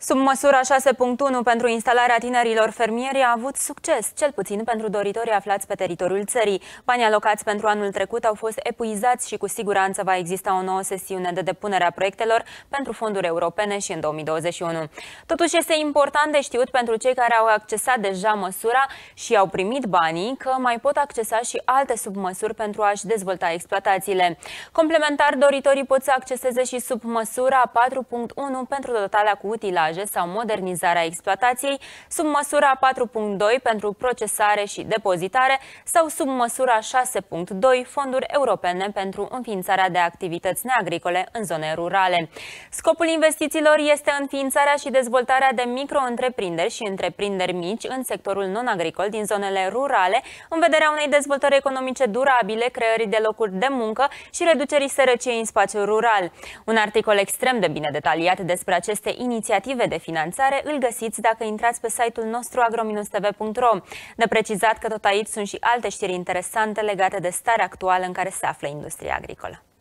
Sub măsura 6.1 pentru instalarea tinerilor fermieri a avut succes, cel puțin pentru doritorii aflați pe teritoriul țării. Banii alocați pentru anul trecut au fost epuizați și cu siguranță va exista o nouă sesiune de depunere a proiectelor pentru fonduri europene și în 2021. Totuși este important de știut pentru cei care au accesat deja măsura și au primit banii că mai pot accesa și alte submăsuri pentru a-și dezvolta exploatațiile. Complementar, doritorii pot să acceseze și submăsura 4.1 pentru dotarea cu utilaj furaje sau modernizarea exploatației, sub măsura 4.2 pentru procesare și depozitare sau sub măsura 6.2 fonduri europene pentru înființarea de activități neagricole în zone rurale. Scopul investițiilor este înființarea și dezvoltarea de micro-întreprinderi și întreprinderi mici în sectorul non-agricol din zonele rurale, în vederea unei dezvoltări economice durabile, creării de locuri de muncă și reducerii sărăciei în spațiul rural. Un articol extrem de bine detaliat despre aceste inițiative motive de finanțare îl găsiți dacă intrați pe site-ul nostru agrominustv.ro. De precizat că tot aici sunt și alte știri interesante legate de starea actuală în care se află industria agricolă.